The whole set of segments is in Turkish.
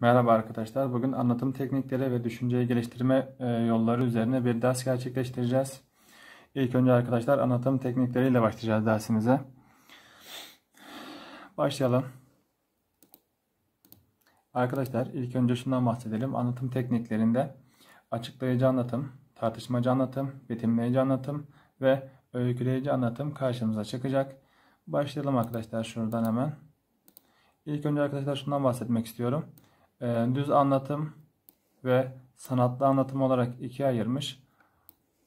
Merhaba arkadaşlar. Bugün anlatım teknikleri ve düşünceyi geliştirme e, yolları üzerine bir ders gerçekleştireceğiz. İlk önce arkadaşlar anlatım teknikleriyle başlayacağız dersimize. Başlayalım. Arkadaşlar ilk önce şundan bahsedelim. Anlatım tekniklerinde açıklayıcı anlatım, tartışmacı anlatım, betimleyici anlatım ve öyküleyici anlatım karşımıza çıkacak. Başlayalım arkadaşlar şuradan hemen. İlk önce arkadaşlar şundan bahsetmek istiyorum. Ee, düz anlatım ve sanatlı anlatım olarak ikiye ayırmış.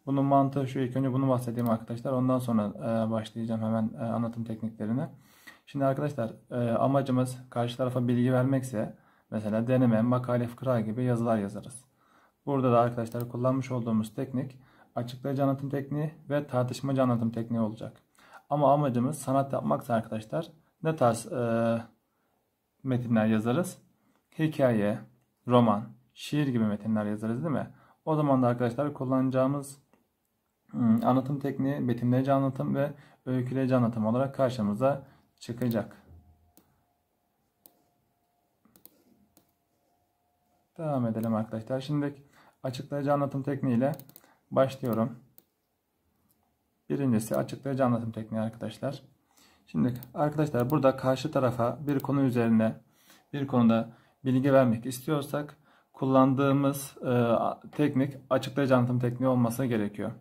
Bunun mantığı şu ilk önce bunu bahsedeyim arkadaşlar. Ondan sonra e, başlayacağım hemen e, anlatım tekniklerine. Şimdi arkadaşlar e, amacımız karşı tarafa bilgi vermekse mesela deneme, makale, fıkra gibi yazılar yazarız. Burada da arkadaşlar kullanmış olduğumuz teknik açıklayıcı anlatım tekniği ve tartışmacı anlatım tekniği olacak. Ama amacımız sanat yapmaksa arkadaşlar ne tarz e, metinler yazarız? hikaye, roman, şiir gibi metinler yazarız değil mi? O zaman da arkadaşlar kullanacağımız ıı, anlatım tekniği betimleyici anlatım ve öyküleyici anlatım olarak karşımıza çıkacak. Devam edelim arkadaşlar. Şimdi açıklayıcı anlatım tekniğiyle başlıyorum. Birincisi açıklayıcı anlatım tekniği arkadaşlar. Şimdi arkadaşlar burada karşı tarafa bir konu üzerine bir konuda bilgi vermek istiyorsak kullandığımız e, teknik açıklayıcı anlatım tekniği olması gerekiyor.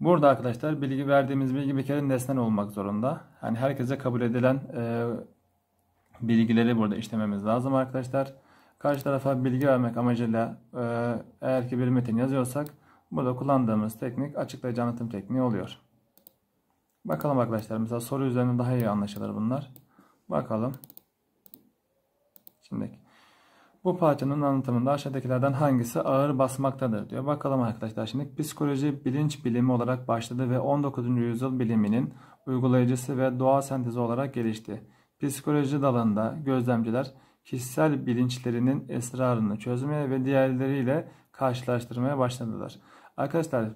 Burada arkadaşlar bilgi verdiğimiz bilgi bir kere nesnel olmak zorunda. Yani herkese kabul edilen e, bilgileri burada işlememiz lazım arkadaşlar. Karşı tarafa bilgi vermek amacıyla e, eğer ki bir metin yazıyorsak burada kullandığımız teknik açıklayıcı anlatım tekniği oluyor. Bakalım arkadaşlar mesela soru üzerine daha iyi anlaşılır bunlar. Bakalım. Şimdi bu parçanın anlatımında aşağıdakilerden hangisi ağır basmaktadır diyor. Bakalım arkadaşlar şimdi psikoloji bilinç bilimi olarak başladı ve 19. yüzyıl biliminin uygulayıcısı ve doğa sentezi olarak gelişti. Psikoloji dalında gözlemciler kişisel bilinçlerinin esrarını çözmeye ve diğerleriyle karşılaştırmaya başladılar. Arkadaşlar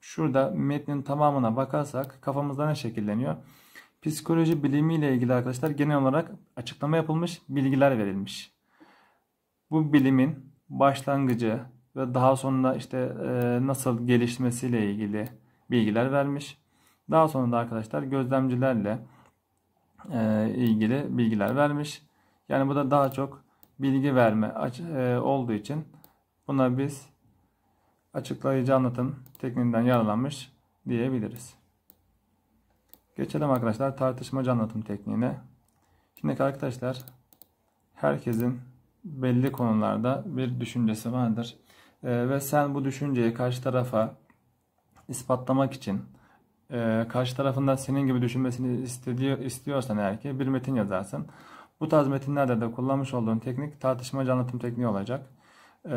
şurada metnin tamamına bakarsak kafamızda ne şekilleniyor? Psikoloji bilimiyle ilgili arkadaşlar genel olarak açıklama yapılmış, bilgiler verilmiş. Bu bilimin başlangıcı ve daha sonra işte e, nasıl gelişmesiyle ilgili bilgiler vermiş. Daha sonra da arkadaşlar gözlemcilerle e, ilgili bilgiler vermiş. Yani bu da daha çok bilgi verme e, olduğu için buna biz açıklayıcı anlatım tekniğinden yararlanmış diyebiliriz. Geçelim arkadaşlar tartışmacı anlatım tekniğine. Şimdi arkadaşlar herkesin belli konularda bir düşüncesi vardır. E, ve sen bu düşünceyi karşı tarafa ispatlamak için e, karşı tarafında senin gibi düşünmesini istediyor, istiyorsan eğer ki bir metin yazarsın. Bu tarz metinlerde de kullanmış olduğun teknik tartışmacı anlatım tekniği olacak. E,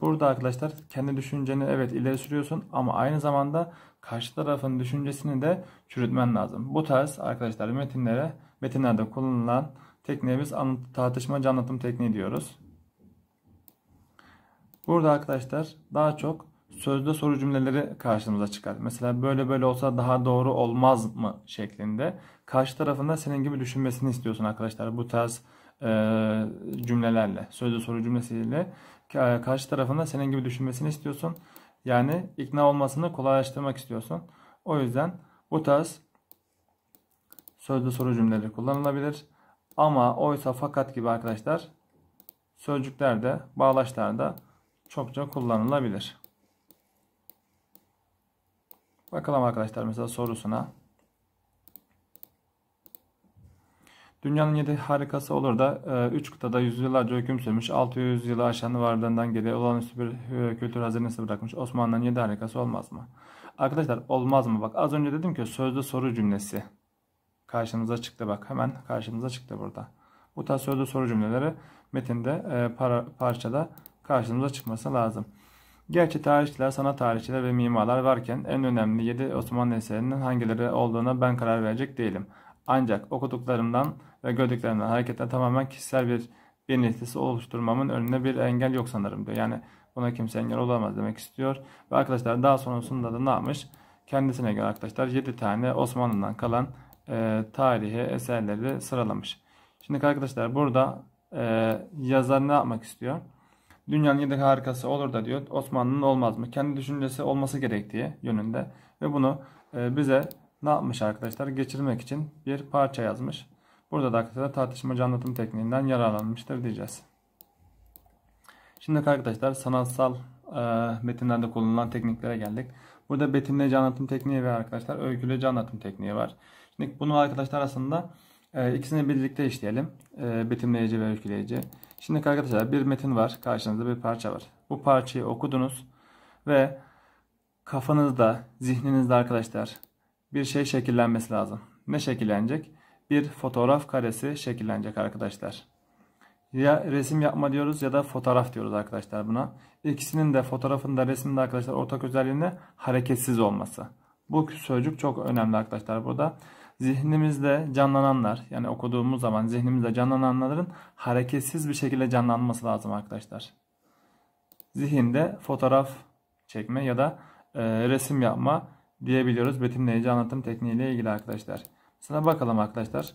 burada arkadaşlar kendi düşünceni evet ileri sürüyorsun ama aynı zamanda karşı tarafın düşüncesini de çürütmen lazım. Bu tarz arkadaşlar metinlere metinlerde kullanılan tekneye biz tartışmacı anlatım tekniği diyoruz. Burada arkadaşlar daha çok sözde soru cümleleri karşımıza çıkar. Mesela böyle böyle olsa daha doğru olmaz mı şeklinde. Karşı tarafında senin gibi düşünmesini istiyorsun arkadaşlar. Bu tarz e, cümlelerle, sözde soru cümlesiyle karşı tarafında senin gibi düşünmesini istiyorsun. Yani ikna olmasını kolaylaştırmak istiyorsun. O yüzden bu tarz sözde soru cümleleri kullanılabilir. Ama oysa fakat gibi arkadaşlar sözcüklerde bağlaçlarda çokça kullanılabilir. Bakalım arkadaşlar mesela sorusuna. Dünyanın yedi harikası olur da 3 e, kıtada yüzyıllarca hüküm sürmüş, 600 yılı aşan varlığından geriye olağanüstü bir e, kültür hazinesi bırakmış Osmanlı'nın yedi harikası olmaz mı? Arkadaşlar olmaz mı? Bak az önce dedim ki sözde soru cümlesi. Karşımıza çıktı bak. Hemen karşımıza çıktı burada. Bu tarz sözlü soru cümleleri metinde e, para, parçada karşımıza çıkması lazım. Gerçi tarihçiler, sanat tarihçiler ve mimarlar varken en önemli 7 Osmanlı eserinin hangileri olduğuna ben karar verecek değilim. Ancak okuduklarımdan ve gördüklerimden hareketle tamamen kişisel bir bir oluşturmamın önüne bir engel yok sanırım diyor. Yani buna kimse engel olamaz demek istiyor. Ve arkadaşlar daha sonrasında da ne yapmış? Kendisine göre arkadaşlar 7 tane Osmanlı'dan kalan e, tarihi eserleri sıralamış. Şimdi arkadaşlar burada e, yazar ne yapmak istiyor? Dünyanın yedi harikası olur da diyor Osmanlı'nın olmaz mı? Kendi düşüncesi olması gerektiği yönünde ve bunu e, bize ne yapmış arkadaşlar? Geçirmek için bir parça yazmış. Burada da arkadaşlar tartışmacı anlatım tekniğinden yararlanmıştır diyeceğiz. Şimdi arkadaşlar sanatsal e, metinlerde kullanılan tekniklere geldik. Burada betimleyici anlatım tekniği ve arkadaşlar öyküleyici anlatım tekniği var. Şimdi bunu arkadaşlar aslında e, ikisini birlikte işleyelim. E, betimleyici ve öyküleyici. Şimdi arkadaşlar bir metin var. Karşınızda bir parça var. Bu parçayı okudunuz ve kafanızda, zihninizde arkadaşlar bir şey şekillenmesi lazım. Ne şekillenecek? Bir fotoğraf karesi şekillenecek arkadaşlar. Ya resim yapma diyoruz ya da fotoğraf diyoruz arkadaşlar buna. İkisinin de fotoğrafında resminde arkadaşlar ortak özelliğinde hareketsiz olması. Bu sözcük çok önemli arkadaşlar burada zihnimizde canlananlar yani okuduğumuz zaman zihnimizde canlananların hareketsiz bir şekilde canlanması lazım arkadaşlar. Zihinde fotoğraf çekme ya da e, resim yapma diyebiliyoruz betimleyici anlatım tekniğiyle ilgili arkadaşlar. Sana bakalım arkadaşlar.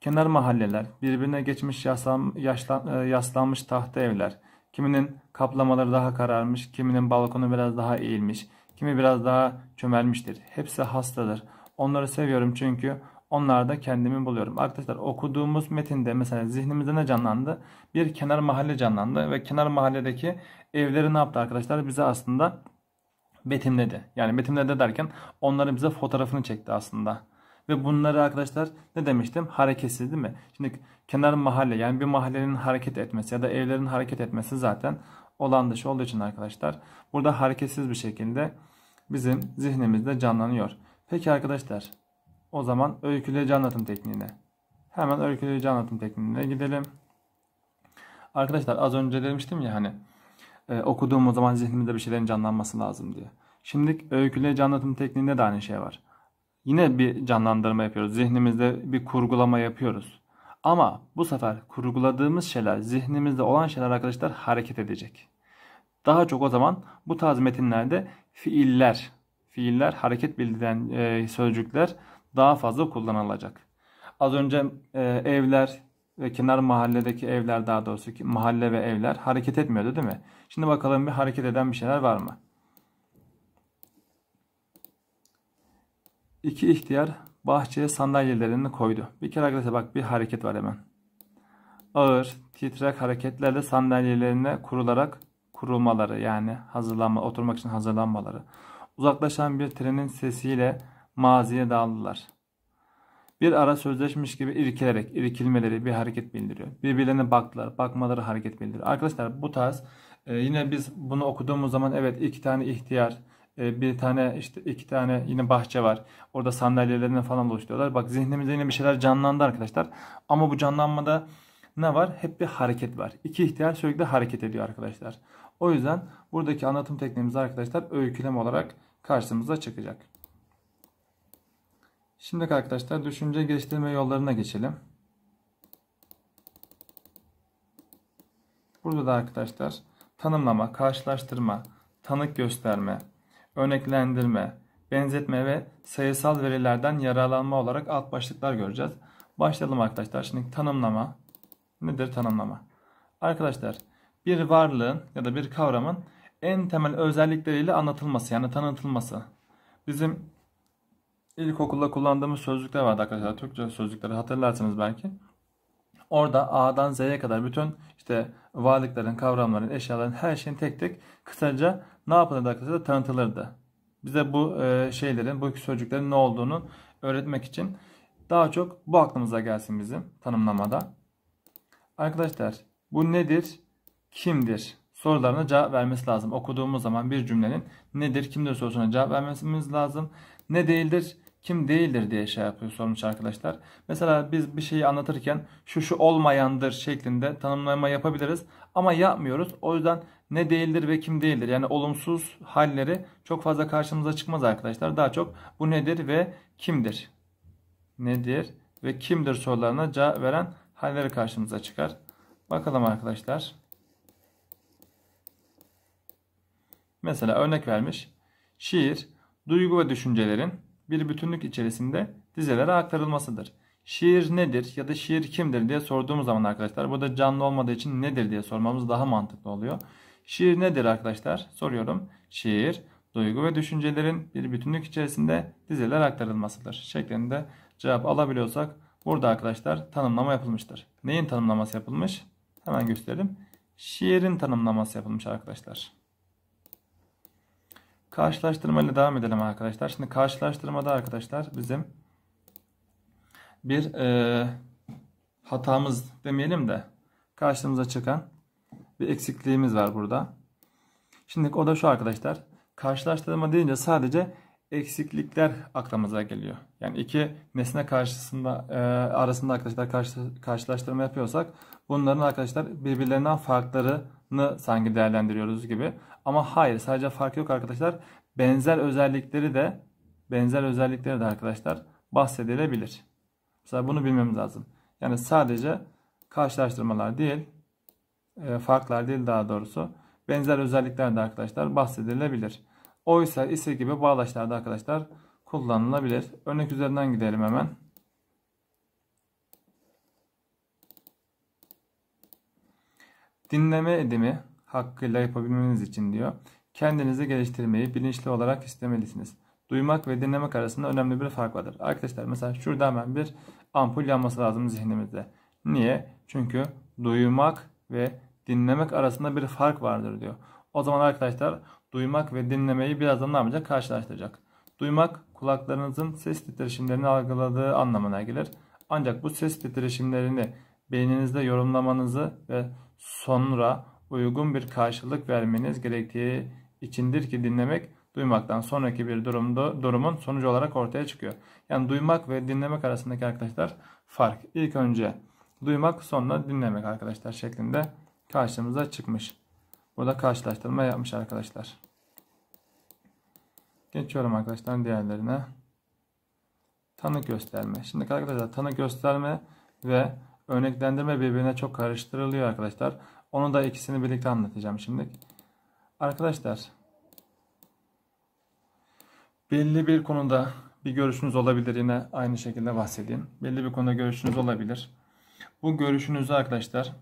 Kenar mahalleler, birbirine geçmiş yaslan, yaşlan, e, yaslanmış tahta evler, kiminin kaplamaları daha kararmış, kiminin balkonu biraz daha eğilmiş, kimi biraz daha çömelmiştir. Hepsi hastadır. Onları seviyorum çünkü onlarda kendimi buluyorum. Arkadaşlar okuduğumuz metinde mesela zihnimizde ne canlandı? Bir kenar mahalle canlandı ve kenar mahalledeki evleri ne yaptı arkadaşlar? Bize aslında betimledi. Yani betimledi derken onları bize fotoğrafını çekti aslında. Ve bunları arkadaşlar ne demiştim? Hareketsiz değil mi? Şimdi kenar mahalle yani bir mahallenin hareket etmesi ya da evlerin hareket etmesi zaten olan dışı olduğu için arkadaşlar burada hareketsiz bir şekilde bizim zihnimizde canlanıyor. Peki arkadaşlar o zaman öyküleyici anlatım tekniğine. Hemen öyküleyici anlatım tekniğine gidelim. Arkadaşlar az önce demiştim ya hani e, okuduğum o zaman zihnimde bir şeylerin canlanması lazım diye. Şimdi öyküleyici anlatım tekniğinde de aynı şey var. Yine bir canlandırma yapıyoruz. Zihnimizde bir kurgulama yapıyoruz. Ama bu sefer kurguladığımız şeyler, zihnimizde olan şeyler arkadaşlar hareket edecek. Daha çok o zaman bu tarz metinlerde fiiller fiiller, hareket bildiren e, sözcükler daha fazla kullanılacak. Az önce e, evler ve kenar mahalledeki evler daha doğrusu ki mahalle ve evler hareket etmiyordu değil mi? Şimdi bakalım bir hareket eden bir şeyler var mı? İki ihtiyar bahçeye sandalyelerini koydu. Bir kere arkadaşlar bak bir hareket var hemen. Ağır, titrek hareketlerle sandalyelerine kurularak kurulmaları yani hazırlanma, oturmak için hazırlanmaları uzaklaşan bir trenin sesiyle maziye daldılar. Bir ara sözleşmiş gibi irkilerek, irkilmeleri bir hareket bildiriyor. Birbirlerine baktılar, bakmaları hareket bildiriyor. Arkadaşlar bu tarz e, yine biz bunu okuduğumuz zaman evet iki tane ihtiyar, e, bir tane işte iki tane yine bahçe var. Orada sandalyelerini falan oluşturuyorlar. Bak zihnimizde yine bir şeyler canlandı arkadaşlar. Ama bu canlanmada ne var? Hep bir hareket var. İki ihtiyar sürekli hareket ediyor arkadaşlar. O yüzden buradaki anlatım tekniğimiz arkadaşlar öykülem olarak karşımıza çıkacak. Şimdi arkadaşlar düşünce geliştirme yollarına geçelim. Burada da arkadaşlar tanımlama, karşılaştırma, tanık gösterme, örneklendirme, benzetme ve sayısal verilerden yararlanma olarak alt başlıklar göreceğiz. Başlayalım arkadaşlar. Şimdi tanımlama. Nedir tanımlama? Arkadaşlar bir varlığın ya da bir kavramın en temel özellikleriyle anlatılması yani tanıtılması. Bizim ilkokulda kullandığımız sözlükler vardı arkadaşlar. Türkçe sözlükleri hatırlarsınız belki. Orada A'dan Z'ye kadar bütün işte varlıkların, kavramların, eşyaların her şeyin tek tek kısaca ne yapılırdı arkadaşlar tanıtılırdı. Bize bu e, şeylerin, bu sözcüklerin ne olduğunu öğretmek için daha çok bu aklımıza gelsin bizim tanımlamada. Arkadaşlar bu nedir? Kimdir? sorularına cevap vermesi lazım. Okuduğumuz zaman bir cümlenin nedir, kimdir sorusuna cevap vermemiz lazım. Ne değildir, kim değildir diye şey yapıyor sormuş arkadaşlar. Mesela biz bir şeyi anlatırken şu şu olmayandır şeklinde tanımlama yapabiliriz ama yapmıyoruz. O yüzden ne değildir ve kim değildir yani olumsuz halleri çok fazla karşımıza çıkmaz arkadaşlar. Daha çok bu nedir ve kimdir? Nedir ve kimdir sorularına cevap veren halleri karşımıza çıkar. Bakalım arkadaşlar. Mesela örnek vermiş. Şiir, duygu ve düşüncelerin bir bütünlük içerisinde dizelere aktarılmasıdır. Şiir nedir ya da şiir kimdir diye sorduğumuz zaman arkadaşlar burada canlı olmadığı için nedir diye sormamız daha mantıklı oluyor. Şiir nedir arkadaşlar? Soruyorum. Şiir, duygu ve düşüncelerin bir bütünlük içerisinde dizeler aktarılmasıdır şeklinde cevap alabiliyorsak burada arkadaşlar tanımlama yapılmıştır. Neyin tanımlaması yapılmış? Hemen gösterelim. Şiirin tanımlaması yapılmış arkadaşlar. Karşılaştırmayla devam edelim arkadaşlar. Şimdi karşılaştırmada arkadaşlar bizim bir e, hatamız demeyelim de karşımıza çıkan bir eksikliğimiz var burada. Şimdi o da şu arkadaşlar. Karşılaştırma deyince sadece eksiklikler aklımıza geliyor. Yani iki nesne karşısında e, arasında arkadaşlar karşı, karşılaştırma yapıyorsak bunların arkadaşlar birbirlerinden farkları sanki değerlendiriyoruz gibi. Ama hayır sadece fark yok arkadaşlar. Benzer özellikleri de benzer özellikleri de arkadaşlar bahsedilebilir. Mesela bunu bilmemiz lazım. Yani sadece karşılaştırmalar değil, e, farklar değil daha doğrusu. Benzer özellikler de arkadaşlar bahsedilebilir. Oysa ise gibi bağlaçlarda arkadaşlar kullanılabilir. Örnek üzerinden gidelim hemen. Dinleme edimi hakkıyla yapabilmeniz için diyor. Kendinizi geliştirmeyi bilinçli olarak istemelisiniz. Duymak ve dinlemek arasında önemli bir fark vardır. Arkadaşlar mesela şurada hemen bir ampul yanması lazım zihnimizde. Niye? Çünkü duymak ve dinlemek arasında bir fark vardır diyor. O zaman arkadaşlar duymak ve dinlemeyi birazdan ne yapacak? Karşılaştıracak. Duymak kulaklarınızın ses titreşimlerini algıladığı anlamına gelir. Ancak bu ses titreşimlerini beyninizde yorumlamanızı ve sonra uygun bir karşılık vermeniz gerektiği içindir ki dinlemek duymaktan sonraki bir durumda durumun sonucu olarak ortaya çıkıyor. Yani duymak ve dinlemek arasındaki arkadaşlar fark. İlk önce duymak sonra dinlemek arkadaşlar şeklinde karşımıza çıkmış. Burada karşılaştırma yapmış arkadaşlar. Geçiyorum arkadaşlar diğerlerine. Tanı gösterme. Şimdi arkadaşlar tanı gösterme ve Örneklendirme birbirine çok karıştırılıyor arkadaşlar. Onu da ikisini birlikte anlatacağım şimdi. Arkadaşlar belli bir konuda bir görüşünüz olabilir. Yine aynı şekilde bahsedeyim. Belli bir konuda görüşünüz olabilir. Bu görüşünüzü arkadaşlar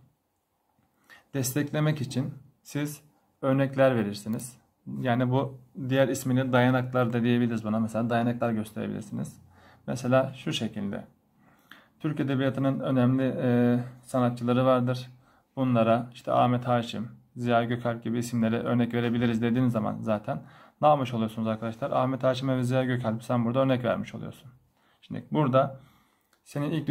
desteklemek için siz örnekler verirsiniz. Yani bu diğer ismini dayanaklar da diyebiliriz buna. Mesela dayanaklar gösterebilirsiniz. Mesela şu şekilde. Türk Edebiyatı'nın önemli e, sanatçıları vardır. Bunlara işte Ahmet Haşim, Ziya Gökalp gibi isimlere örnek verebiliriz dediğiniz zaman zaten ne yapmış oluyorsunuz arkadaşlar? Ahmet Haşim'e ve Ziya Gökalp sen burada örnek vermiş oluyorsun. Şimdi burada senin ilk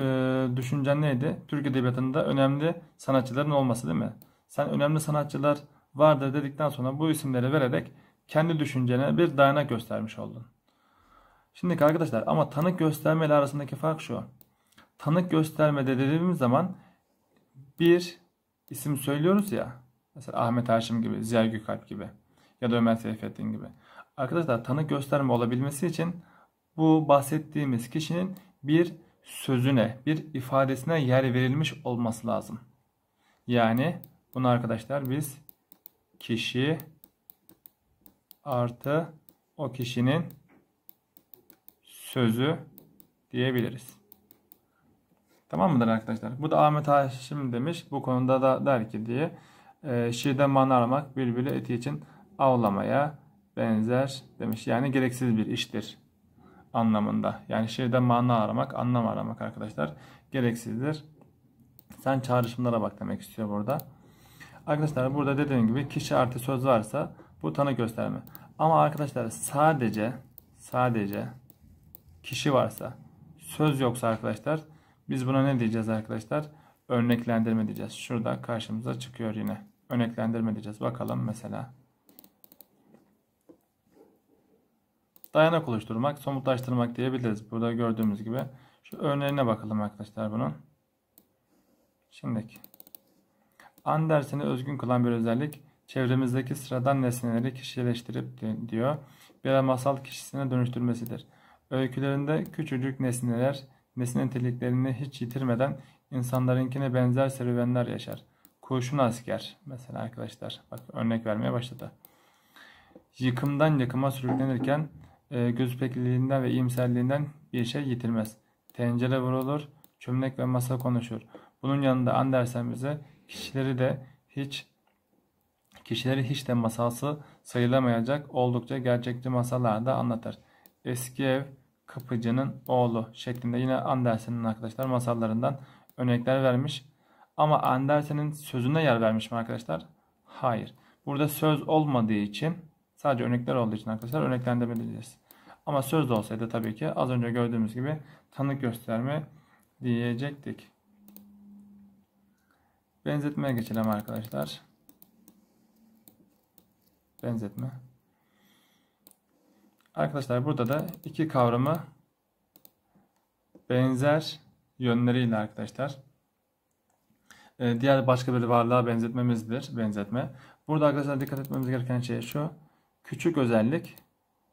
e, düşüncen neydi? Türk Edebiyatı'nda önemli sanatçıların olması değil mi? Sen önemli sanatçılar vardır dedikten sonra bu isimleri vererek kendi düşüncene bir dayanak göstermiş oldun. Şimdi arkadaşlar ama tanık gösterme ile arasındaki fark şu tanık göstermede dediğimiz zaman bir isim söylüyoruz ya. Mesela Ahmet Haşim gibi, Ziya Gökalp gibi ya da Ömer Seyfettin gibi. Arkadaşlar tanık gösterme olabilmesi için bu bahsettiğimiz kişinin bir sözüne, bir ifadesine yer verilmiş olması lazım. Yani bunu arkadaşlar biz kişi artı o kişinin sözü diyebiliriz. Tamam mıdır arkadaşlar? Bu da Ahmet Haşim demiş. Bu konuda da der ki diye. E, şiirden mana aramak birbiri eti için avlamaya benzer demiş. Yani gereksiz bir iştir anlamında. Yani şiirden mana aramak, anlam aramak arkadaşlar gereksizdir. Sen çağrışımlara bak demek istiyor burada. Arkadaşlar burada dediğim gibi kişi artı söz varsa bu tanı gösterme. Ama arkadaşlar sadece sadece kişi varsa söz yoksa arkadaşlar biz buna ne diyeceğiz arkadaşlar? Örneklendirme diyeceğiz. Şurada karşımıza çıkıyor yine. Örneklendirme diyeceğiz. Bakalım mesela. Dayanak oluşturmak, somutlaştırmak diyebiliriz. Burada gördüğümüz gibi. Şu örneğine bakalım arkadaşlar bunun. Şimdiki. Andersen'i özgün kılan bir özellik çevremizdeki sıradan nesneleri kişileştirip diyor. Birer masal kişisine dönüştürmesidir. Öykülerinde küçücük nesneler besin niteliklerini hiç yitirmeden insanlarınkine benzer serüvenler yaşar. Kurşun asker mesela arkadaşlar bak örnek vermeye başladı. Yıkımdan yıkıma sürüklenirken e, gözüpekliğinden ve iyimserliğinden bir şey yitirmez. Tencere vurulur, çömlek ve masa konuşur. Bunun yanında Andersen bize kişileri de hiç kişileri hiç de masalsı sayılamayacak oldukça gerçekçi masalarda anlatır. Eski ev, Kapıcının oğlu şeklinde yine Andersen'in arkadaşlar masallarından örnekler vermiş. Ama Andersen'in sözüne yer vermiş mi arkadaşlar? Hayır. Burada söz olmadığı için sadece örnekler olduğu için arkadaşlar örneklendirebiliriz. Ama söz de olsaydı tabii ki az önce gördüğümüz gibi tanık gösterme diyecektik. Benzetmeye geçelim arkadaşlar. Benzetme. Arkadaşlar burada da iki kavramı benzer yönleriyle arkadaşlar e, diğer başka bir varlığa benzetmemizdir. Benzetme. Burada arkadaşlar dikkat etmemiz gereken şey şu. Küçük özellik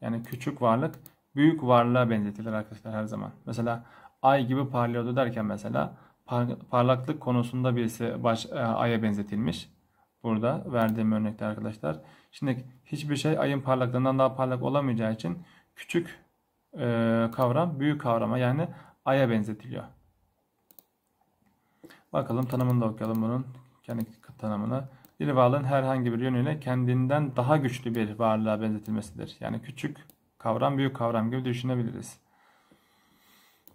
yani küçük varlık büyük varlığa benzetilir arkadaşlar her zaman. Mesela ay gibi parlıyordu derken mesela parlaklık konusunda birisi baş, e, aya benzetilmiş burada verdiğim örnekte arkadaşlar. Şimdi hiçbir şey ayın parlaklığından daha parlak olamayacağı için küçük e, kavram büyük kavrama yani aya benzetiliyor. Bakalım tanımını da okuyalım bunun kendi tanımını. Bir varlığın herhangi bir yönüyle kendinden daha güçlü bir varlığa benzetilmesidir. Yani küçük kavram büyük kavram gibi düşünebiliriz.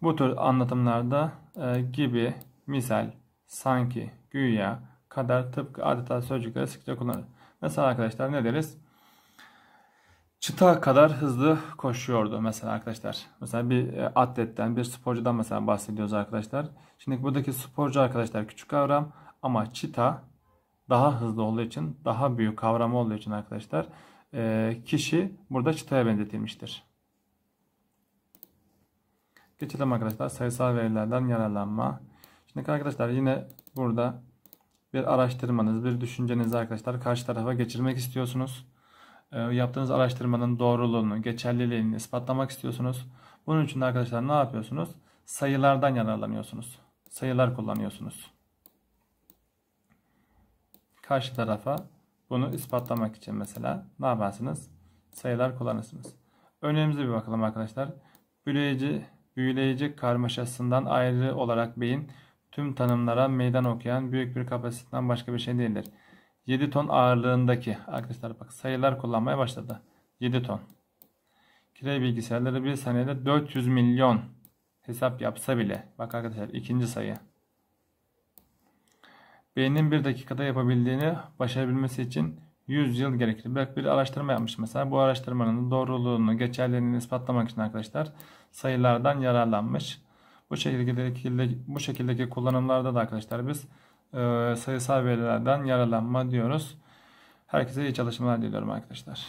Bu tür anlatımlarda e, gibi, misal, sanki, güya, kadar tıpkı adeta sözcükleri sıkça kullanır. Mesela arkadaşlar ne deriz? Çıta kadar hızlı koşuyordu mesela arkadaşlar. Mesela bir e, atletten, bir sporcudan mesela bahsediyoruz arkadaşlar. Şimdi buradaki sporcu arkadaşlar küçük kavram ama çıta daha hızlı olduğu için, daha büyük kavramı olduğu için arkadaşlar e, kişi burada çıtaya benzetilmiştir. Geçelim arkadaşlar sayısal verilerden yararlanma. Şimdi arkadaşlar yine burada bir araştırmanız, bir düşüncenizi arkadaşlar karşı tarafa geçirmek istiyorsunuz. Ee, yaptığınız araştırmanın doğruluğunu, geçerliliğini ispatlamak istiyorsunuz. Bunun için arkadaşlar ne yapıyorsunuz? Sayılardan yararlanıyorsunuz. Sayılar kullanıyorsunuz. Karşı tarafa bunu ispatlamak için mesela ne yaparsınız? Sayılar kullanırsınız. Önemimize bir bakalım arkadaşlar. Büyüleyici, büyüleyici karmaşasından ayrı olarak beyin tüm tanımlara meydan okuyan büyük bir kapasiteden başka bir şey değildir. 7 ton ağırlığındaki arkadaşlar bak sayılar kullanmaya başladı. 7 ton. Kirey bilgisayarları bir saniyede 400 milyon hesap yapsa bile. Bak arkadaşlar ikinci sayı. Beynin bir dakikada yapabildiğini başarabilmesi için 100 yıl gerekir. Bak bir araştırma yapmış mesela. Bu araştırmanın doğruluğunu, geçerliliğini ispatlamak için arkadaşlar sayılardan yararlanmış. Bu şekildeki, bu şekildeki kullanımlarda da arkadaşlar biz e, sayısal verilerden yararlanma diyoruz. Herkese iyi çalışmalar diliyorum arkadaşlar.